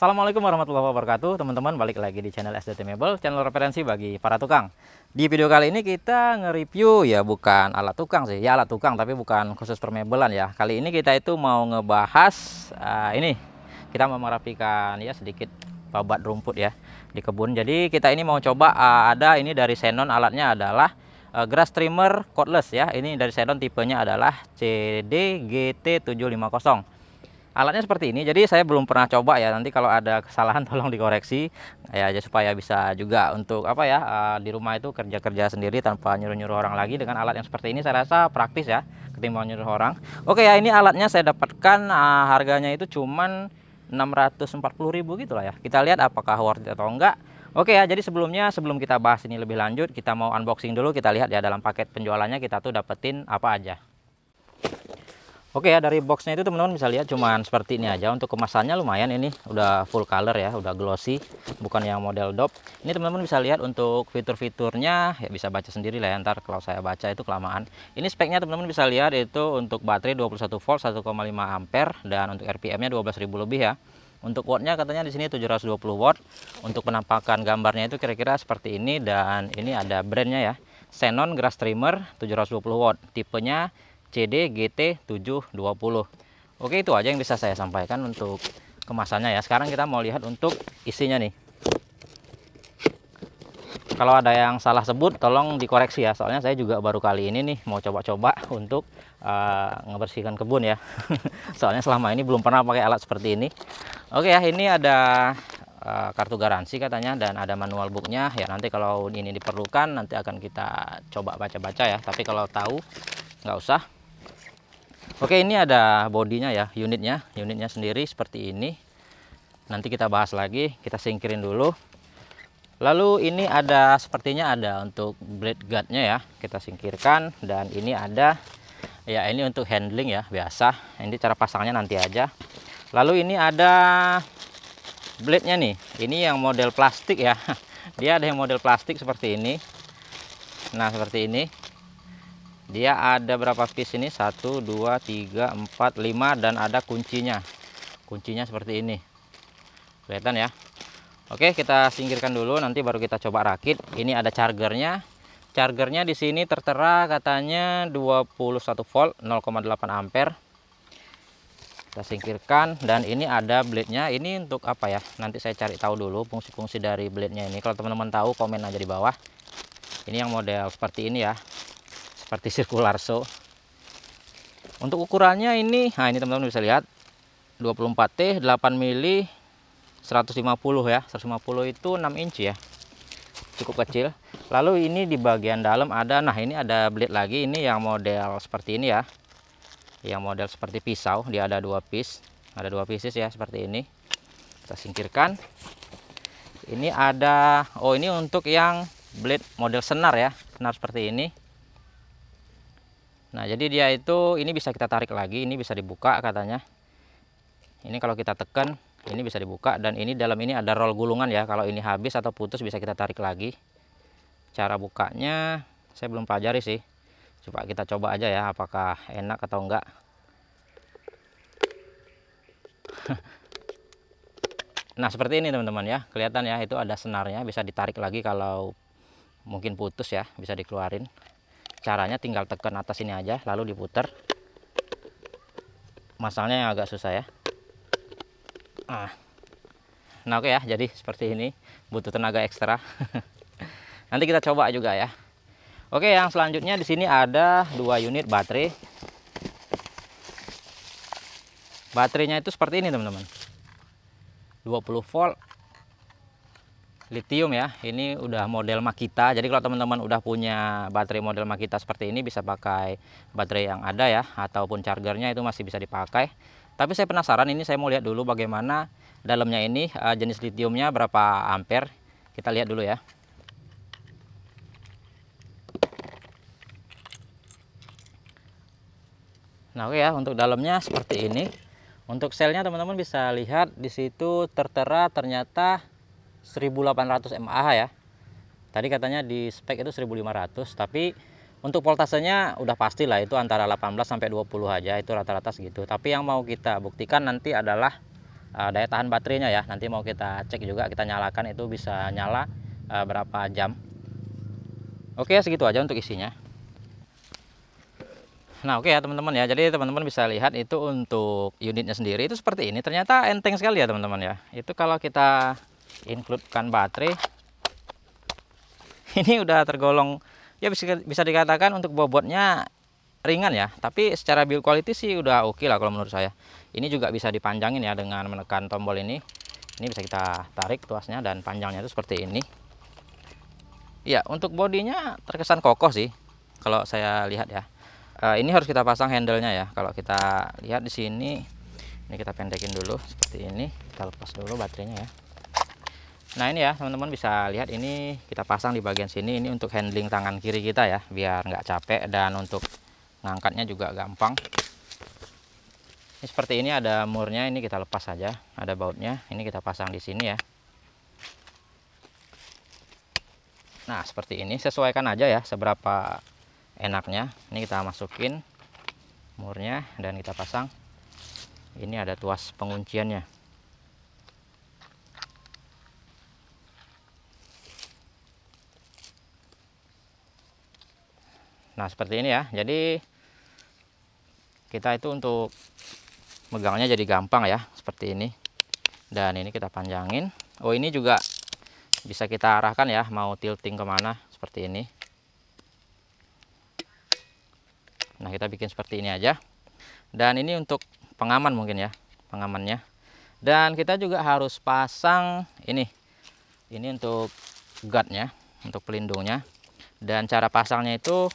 Assalamualaikum warahmatullahi wabarakatuh teman-teman balik lagi di channel SDT Mebel channel referensi bagi para tukang di video kali ini kita nge-review ya bukan alat tukang sih ya alat tukang tapi bukan khusus permebelan ya kali ini kita itu mau ngebahas uh, ini kita mau merapikan ya sedikit babat rumput ya di kebun jadi kita ini mau coba uh, ada ini dari Senon alatnya adalah uh, grass trimmer cordless ya ini dari Senon tipenya adalah CDGT750 alatnya seperti ini jadi saya belum pernah coba ya nanti kalau ada kesalahan tolong dikoreksi ya aja supaya bisa juga untuk apa ya uh, di rumah itu kerja-kerja sendiri tanpa nyuruh-nyuruh orang lagi dengan alat yang seperti ini saya rasa praktis ya ketimbang nyuruh orang oke ya ini alatnya saya dapatkan uh, harganya itu cuman 640.000 gitu lah ya kita lihat apakah worth it atau enggak Oke ya, jadi sebelumnya sebelum kita bahas ini lebih lanjut, kita mau unboxing dulu, kita lihat ya dalam paket penjualannya kita tuh dapetin apa aja. Oke ya dari boxnya itu teman-teman bisa lihat cuman seperti ini aja untuk kemasannya lumayan ini udah full color ya udah glossy bukan yang model dop ini teman-teman bisa lihat untuk fitur-fiturnya ya bisa baca sendiri lah ya ntar kalau saya baca itu kelamaan ini speknya teman-teman bisa lihat itu untuk baterai 21 volt 1,5 ampere dan untuk RPM nya 12.000 lebih ya untuk wattnya katanya di sini 720 watt untuk penampakan gambarnya itu kira-kira seperti ini dan ini ada brandnya ya Xenon grass trimmer 720 watt tipenya CD GT 720 Oke itu aja yang bisa saya sampaikan untuk kemasannya ya sekarang kita mau lihat untuk isinya nih kalau ada yang salah sebut tolong dikoreksi ya soalnya saya juga baru kali ini nih mau coba-coba untuk uh, ngebersihkan kebun ya soalnya selama ini belum pernah pakai alat seperti ini oke ya ini ada eh, kartu garansi katanya dan ada manual booknya ya nanti kalau ini diperlukan nanti akan kita coba baca-baca ya tapi kalau tahu nggak usah Oke, ini ada bodinya ya, unitnya. Unitnya sendiri seperti ini. Nanti kita bahas lagi, kita singkirin dulu. Lalu ini ada sepertinya ada untuk blade guardnya ya, kita singkirkan dan ini ada ya ini untuk handling ya biasa. Ini cara pasangnya nanti aja. Lalu ini ada blade-nya nih. Ini yang model plastik ya. Dia ada yang model plastik seperti ini. Nah, seperti ini dia ada berapa piece ini satu dua tiga empat lima dan ada kuncinya kuncinya seperti ini kelihatan ya Oke kita singkirkan dulu nanti baru kita coba rakit ini ada chargernya chargernya di sini tertera katanya 21 volt 0,8 ampere kita singkirkan dan ini ada blade nya ini untuk apa ya nanti saya cari tahu dulu fungsi-fungsi dari blade nya ini kalau teman-teman tahu komen aja di bawah ini yang model seperti ini ya seperti sirkular so untuk ukurannya ini nah ini teman-teman bisa lihat 24T 8 mili 150 ya 150 itu 6 inci ya cukup kecil lalu ini di bagian dalam ada nah ini ada blade lagi ini yang model seperti ini ya yang model seperti pisau dia ada dua piece ada dua pieces ya seperti ini kita singkirkan ini ada oh ini untuk yang blade model senar ya senar seperti ini Nah, jadi dia itu ini bisa kita tarik lagi, ini bisa dibuka katanya. Ini kalau kita tekan, ini bisa dibuka dan ini dalam ini ada roll gulungan ya. Kalau ini habis atau putus bisa kita tarik lagi. Cara bukanya saya belum pelajari sih. Coba kita coba aja ya apakah enak atau enggak. nah, seperti ini teman-teman ya. Kelihatan ya itu ada senarnya bisa ditarik lagi kalau mungkin putus ya, bisa dikeluarin caranya tinggal tekan atas ini aja lalu diputar masalahnya yang agak susah ya nah, nah oke okay ya jadi seperti ini butuh tenaga ekstra nanti kita coba juga ya oke yang selanjutnya di sini ada dua unit baterai baterainya itu seperti ini teman-teman 20 volt lithium ya ini udah model Makita jadi kalau teman-teman udah punya baterai model Makita seperti ini bisa pakai baterai yang ada ya ataupun chargernya itu masih bisa dipakai tapi saya penasaran ini saya mau lihat dulu bagaimana dalamnya ini eh, jenis lithiumnya berapa ampere kita lihat dulu ya Nah, oke ya, untuk dalamnya seperti ini. Untuk selnya teman-teman bisa lihat di situ tertera ternyata 1800 mAh ya tadi katanya di spek itu 1500 tapi untuk voltasenya udah pasti lah itu antara 18 sampai 20 aja itu rata-rata segitu tapi yang mau kita buktikan nanti adalah uh, daya tahan baterainya ya nanti mau kita cek juga kita nyalakan itu bisa nyala uh, berapa jam oke ya segitu aja untuk isinya Nah oke ya teman-teman ya jadi teman-teman bisa lihat itu untuk unitnya sendiri itu seperti ini ternyata enteng sekali ya teman-teman ya itu kalau kita include baterai ini udah tergolong ya bisa, bisa dikatakan untuk bobotnya ringan ya tapi secara build quality sih udah oke okay lah kalau menurut saya ini juga bisa dipanjangin ya dengan menekan tombol ini ini bisa kita tarik tuasnya dan panjangnya itu seperti ini ya untuk bodinya terkesan kokoh sih kalau saya lihat ya e, ini harus kita pasang handlenya ya kalau kita lihat di sini ini kita pendekin dulu seperti ini kita lepas dulu baterainya ya Nah ini ya teman-teman bisa lihat ini kita pasang di bagian sini ini untuk handling tangan kiri kita ya biar nggak capek dan untuk ngangkatnya juga gampang. Ini seperti ini ada murnya ini kita lepas saja ada bautnya ini kita pasang di sini ya. Nah seperti ini sesuaikan aja ya seberapa enaknya ini kita masukin murnya dan kita pasang. Ini ada tuas pengunciannya. nah seperti ini ya jadi kita itu untuk megangnya jadi gampang ya seperti ini dan ini kita panjangin oh ini juga bisa kita arahkan ya mau tilting kemana seperti ini nah kita bikin seperti ini aja dan ini untuk pengaman mungkin ya pengamannya dan kita juga harus pasang ini ini untuk guardnya untuk pelindungnya dan cara pasangnya itu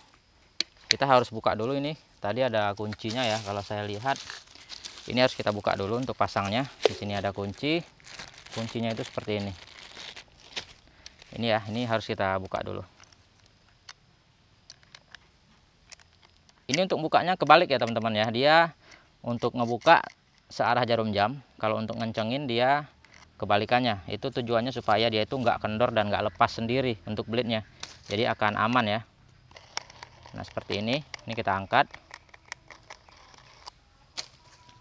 kita harus buka dulu ini tadi ada kuncinya ya kalau saya lihat ini harus kita buka dulu untuk pasangnya di sini ada kunci kuncinya itu seperti ini ini ya ini harus kita buka dulu ini untuk bukanya kebalik ya teman-teman ya dia untuk ngebuka searah jarum jam kalau untuk ngencengin dia kebalikannya itu tujuannya supaya dia itu nggak kendor dan nggak lepas sendiri untuk blade nya jadi akan aman ya nah seperti ini ini kita angkat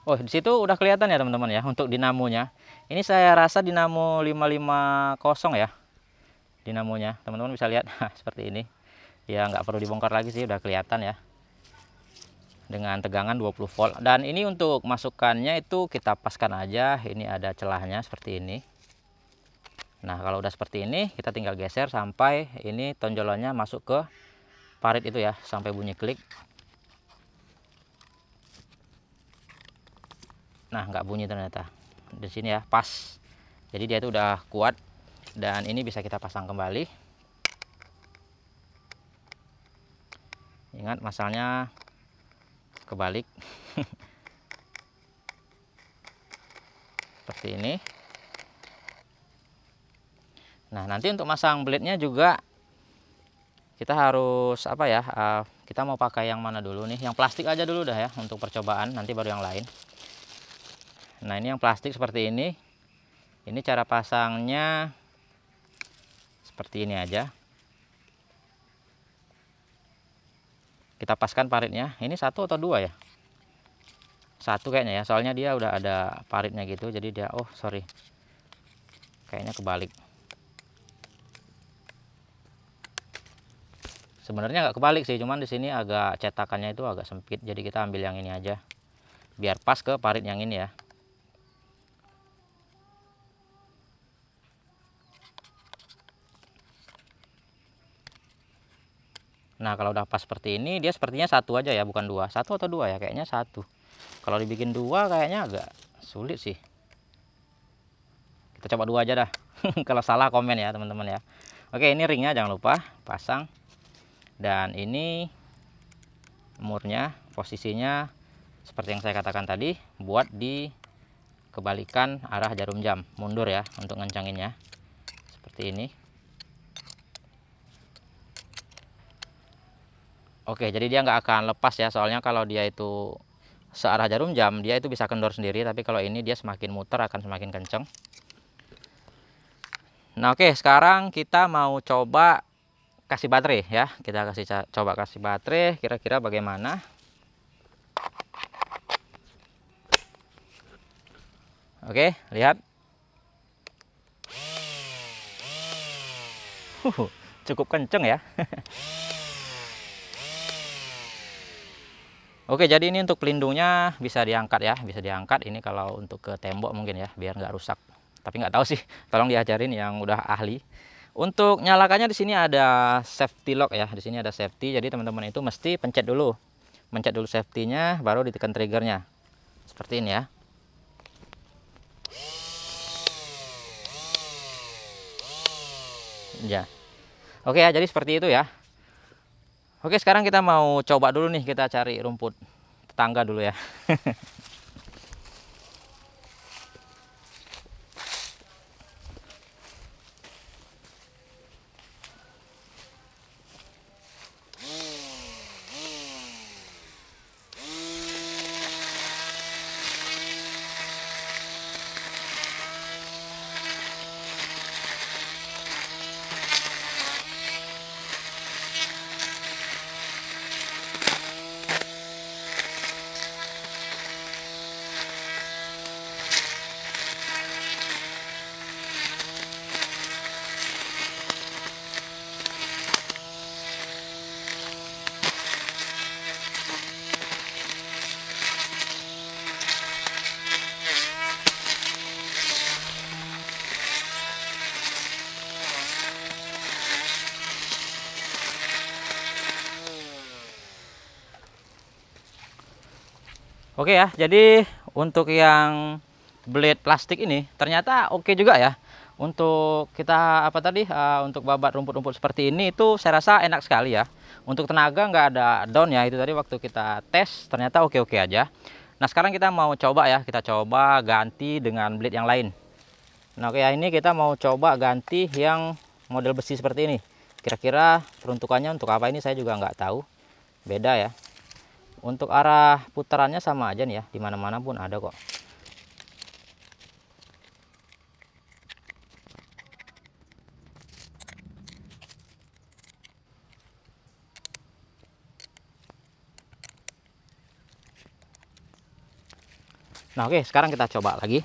oh di situ udah kelihatan ya teman-teman ya untuk dinamonya ini saya rasa dinamo 550 ya dinamonya teman-teman bisa lihat seperti ini ya nggak perlu dibongkar lagi sih udah kelihatan ya dengan tegangan 20 volt dan ini untuk masukannya itu kita paskan aja ini ada celahnya seperti ini nah kalau udah seperti ini kita tinggal geser sampai ini tonjolannya masuk ke parit itu ya sampai bunyi klik nah nggak bunyi ternyata di sini ya pas jadi dia itu udah kuat dan ini bisa kita pasang kembali ingat masalahnya kebalik seperti ini nah nanti untuk masang blade nya juga kita harus apa ya uh, kita mau pakai yang mana dulu nih yang plastik aja dulu dah ya untuk percobaan nanti baru yang lain nah ini yang plastik seperti ini ini cara pasangnya seperti ini aja kita paskan paritnya ini satu atau dua ya satu kayaknya ya soalnya dia udah ada paritnya gitu jadi dia oh sorry kayaknya kebalik sebenarnya agak kebalik sih cuman di sini agak cetakannya itu agak sempit jadi kita ambil yang ini aja biar pas ke parit yang ini ya Nah kalau udah pas seperti ini dia sepertinya satu aja ya bukan dua satu atau dua ya kayaknya satu kalau dibikin dua kayaknya agak sulit sih kita coba dua aja dah kalau salah komen ya teman-teman ya Oke ini ringnya jangan lupa pasang dan ini murnya posisinya seperti yang saya katakan tadi buat di kebalikan arah jarum jam mundur ya untuk ngencanginnya seperti ini Oke jadi dia nggak akan lepas ya soalnya kalau dia itu searah jarum jam dia itu bisa kendor sendiri tapi kalau ini dia semakin muter akan semakin kenceng Nah oke sekarang kita mau coba kasih baterai ya kita kasih coba kasih baterai kira-kira bagaimana oke lihat uh, cukup kenceng ya Oke, jadi ini untuk pelindungnya bisa diangkat ya, bisa diangkat. Ini kalau untuk ke tembok mungkin ya, biar nggak rusak. Tapi nggak tahu sih, tolong diajarin yang udah ahli. Untuk nyalakannya di sini ada safety lock ya. Di sini ada safety. Jadi teman-teman itu mesti pencet dulu. Pencet dulu safety-nya baru ditekan triggernya. Seperti ini ya. Ya. Oke ya, jadi seperti itu ya. Oke, sekarang kita mau coba dulu nih kita cari rumput tetangga dulu ya. Oke ya, jadi untuk yang blade plastik ini ternyata oke juga ya. Untuk kita apa tadi uh, untuk babat rumput-rumput seperti ini itu saya rasa enak sekali ya. Untuk tenaga nggak ada down ya itu tadi waktu kita tes ternyata oke-oke aja. Nah sekarang kita mau coba ya, kita coba ganti dengan blade yang lain. Nah oke ya ini kita mau coba ganti yang model besi seperti ini. Kira-kira peruntukannya untuk apa ini saya juga nggak tahu. Beda ya. Untuk arah putarannya sama aja nih ya, dimana-mana pun ada kok. Nah oke, sekarang kita coba lagi.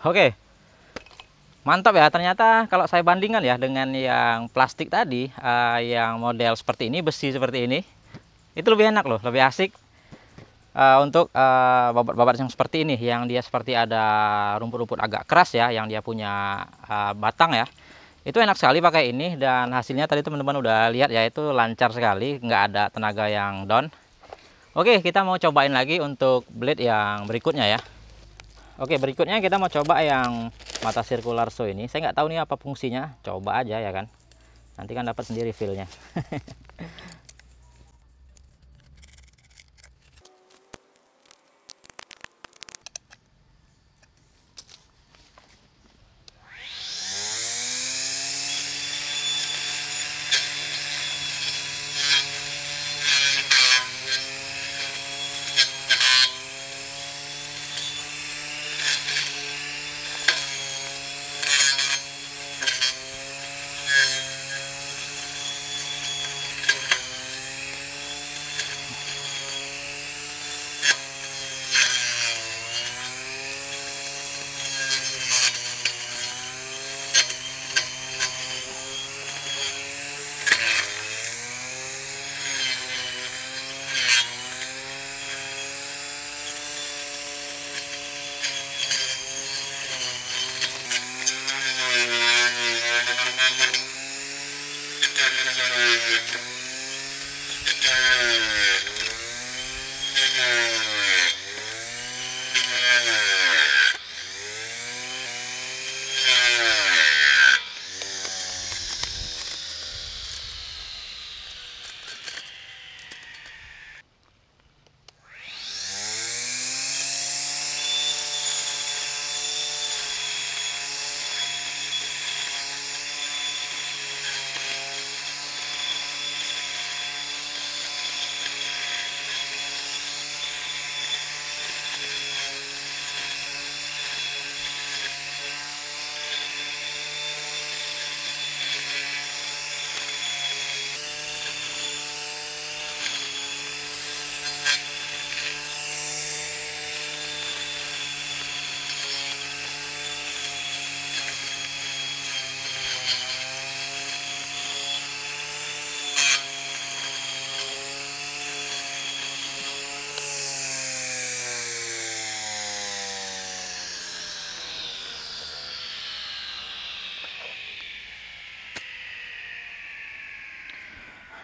Oke. Mantap ya. Ternyata kalau saya bandingkan ya dengan yang plastik tadi, uh, yang model seperti ini, besi seperti ini, itu lebih enak loh, lebih asik. Uh, untuk eh, babat-babat uh, yang seperti ini, yang dia seperti ada rumput-rumput agak keras ya, yang dia punya uh, batang ya, itu enak sekali pakai ini dan hasilnya tadi teman-teman udah lihat ya itu lancar sekali, nggak ada tenaga yang down. Oke, kita mau cobain lagi untuk blade yang berikutnya ya. Oke berikutnya kita mau coba yang mata sirkular so ini saya nggak tahu nih apa fungsinya coba aja ya kan nanti kan dapat sendiri feelnya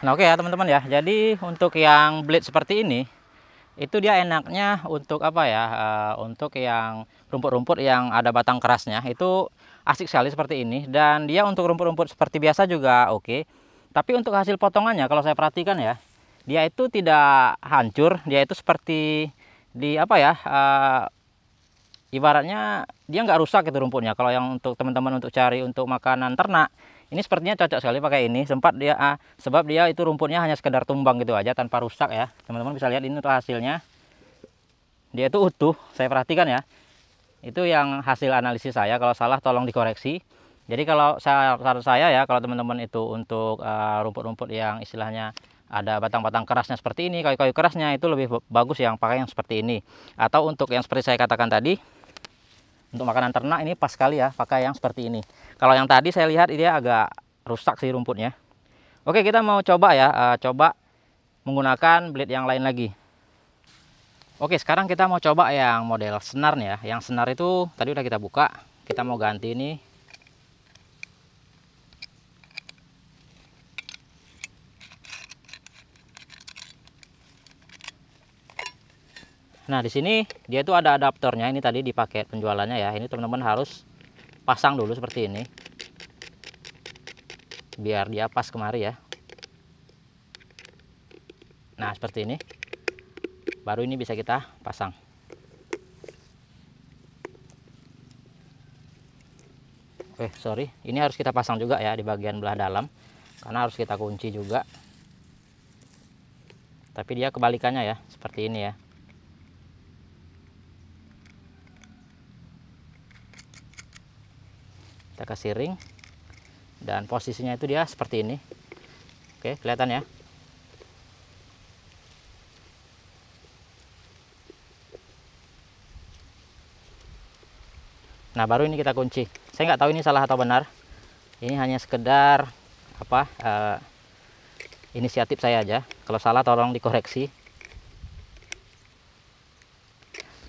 Nah oke okay ya teman-teman ya. Jadi untuk yang blade seperti ini itu dia enaknya untuk apa ya? Uh, untuk yang rumput-rumput yang ada batang kerasnya itu asik sekali seperti ini dan dia untuk rumput-rumput seperti biasa juga oke. Okay. Tapi untuk hasil potongannya kalau saya perhatikan ya, dia itu tidak hancur, dia itu seperti di apa ya? Uh, ibaratnya dia nggak rusak itu rumputnya. Kalau yang untuk teman-teman untuk cari untuk makanan ternak ini sepertinya cocok sekali pakai ini. Sempat dia ah, sebab dia itu rumputnya hanya sekedar tumbang gitu aja tanpa rusak ya. Teman-teman bisa lihat ini tuh hasilnya. Dia itu utuh, saya perhatikan ya. Itu yang hasil analisis saya kalau salah tolong dikoreksi. Jadi kalau saran saya ya kalau teman-teman itu untuk ah, rumput-rumput uh, yang istilahnya ada batang-batang kerasnya seperti ini, kayu-kayu kerasnya itu lebih bagus yang pakai yang seperti ini. Atau untuk yang seperti saya katakan tadi, untuk makanan ternak ini pas sekali ya pakai yang seperti ini. Kalau yang tadi saya lihat dia agak rusak sih rumputnya. Oke kita mau coba ya, uh, coba menggunakan blade yang lain lagi. Oke sekarang kita mau coba yang model senar ya. Yang senar itu tadi udah kita buka, kita mau ganti ini Nah, di sini dia itu ada adaptornya. Ini tadi dipakai penjualannya ya. Ini teman-teman harus pasang dulu seperti ini. Biar dia pas kemari ya. Nah, seperti ini. Baru ini bisa kita pasang. Eh sorry. Ini harus kita pasang juga ya di bagian belah dalam. Karena harus kita kunci juga. Tapi dia kebalikannya ya, seperti ini ya. ke siring dan posisinya itu dia seperti ini oke kelihatan ya nah baru ini kita kunci saya nggak tahu ini salah atau benar ini hanya sekedar apa uh, inisiatif saya aja kalau salah tolong dikoreksi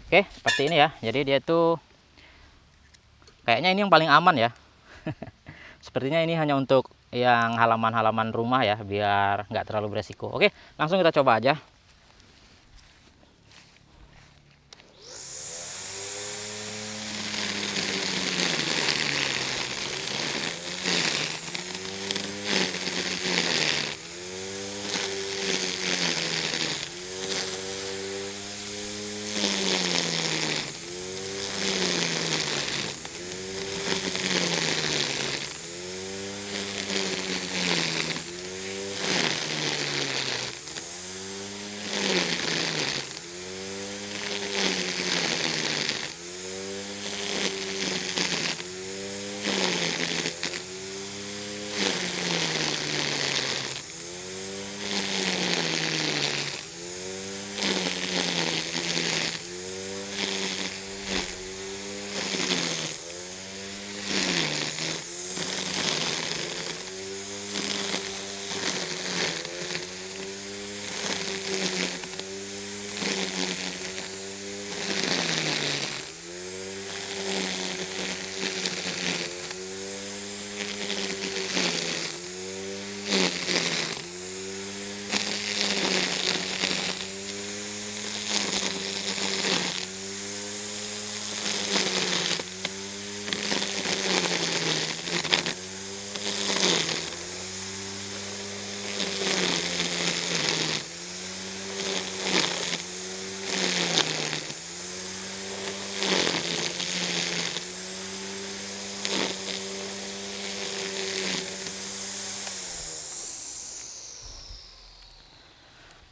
oke seperti ini ya jadi dia itu kayaknya ini yang paling aman ya Sepertinya ini hanya untuk yang halaman-halaman rumah ya biar nggak terlalu beresiko. Oke, langsung kita coba aja.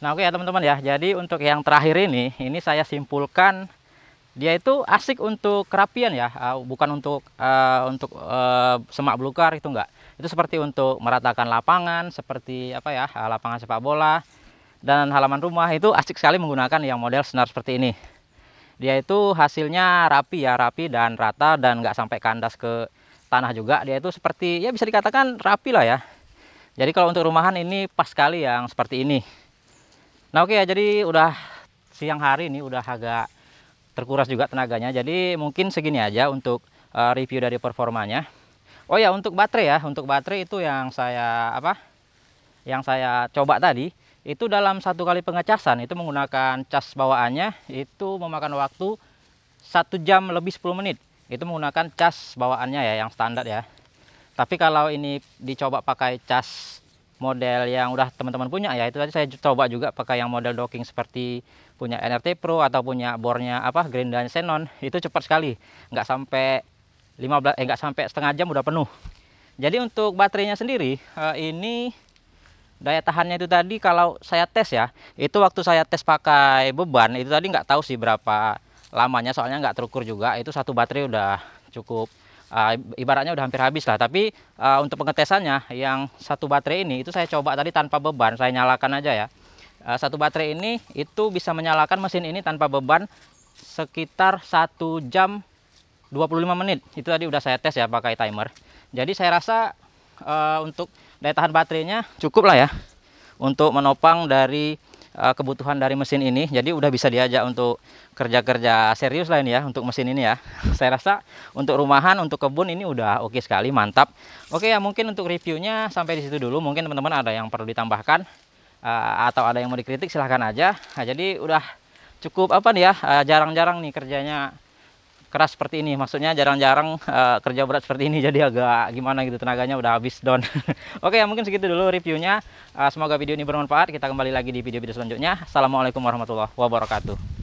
Nah oke okay, ya teman-teman ya, jadi untuk yang terakhir ini, ini saya simpulkan dia itu asik untuk kerapian ya, ah, bukan untuk uh, untuk uh, semak belukar itu enggak. Itu seperti untuk meratakan lapangan, seperti apa ya, ah, lapangan sepak bola dan halaman rumah itu asik sekali menggunakan yang model senar seperti ini. Dia itu hasilnya rapi ya, rapi dan rata dan enggak sampai kandas ke tanah juga. Dia itu seperti ya bisa dikatakan rapi lah ya. Jadi kalau untuk rumahan ini pas sekali yang seperti ini. Nah oke okay, ya jadi udah siang hari ini udah agak terkuras juga tenaganya. Jadi mungkin segini aja untuk uh, review dari performanya. Oh ya untuk baterai ya, untuk baterai itu yang saya apa? Yang saya coba tadi itu dalam satu kali pengecasan itu menggunakan cas bawaannya itu memakan waktu satu jam lebih 10 menit. Itu menggunakan cas bawaannya ya yang standar ya. Tapi kalau ini dicoba pakai cas model yang udah teman-teman punya ya itu tadi saya coba juga pakai yang model docking seperti punya NRT Pro atau punya bornya apa Green dan Xenon itu cepat sekali nggak sampai 15 eh nggak sampai setengah jam udah penuh jadi untuk baterainya sendiri eh, ini daya tahannya itu tadi kalau saya tes ya itu waktu saya tes pakai beban itu tadi nggak tahu sih berapa lamanya soalnya nggak terukur juga itu satu baterai udah cukup uh, ibaratnya udah hampir habis lah tapi uh, untuk pengetesannya yang satu baterai ini itu saya coba tadi tanpa beban saya nyalakan aja ya uh, satu baterai ini itu bisa menyalakan mesin ini tanpa beban sekitar satu jam 25 menit itu tadi udah saya tes ya pakai timer jadi saya rasa uh, untuk daya tahan baterainya cukup lah ya untuk menopang dari uh, kebutuhan dari mesin ini jadi udah bisa diajak untuk kerja-kerja serius lain ya untuk mesin ini ya saya rasa untuk rumahan untuk kebun ini udah oke okay sekali mantap oke okay, ya mungkin untuk reviewnya sampai di situ dulu mungkin teman-teman ada yang perlu ditambahkan uh, atau ada yang mau dikritik silahkan aja nah, jadi udah cukup apa nih ya eh, jarang-jarang uh, jarang -jarang nih kerjanya keras seperti ini maksudnya jarang-jarang uh, kerja berat seperti ini jadi agak gimana gitu tenaganya udah habis don oke okay, ya, mungkin segitu dulu reviewnya uh, semoga video ini bermanfaat kita kembali lagi di video-video selanjutnya assalamualaikum warahmatullahi wabarakatuh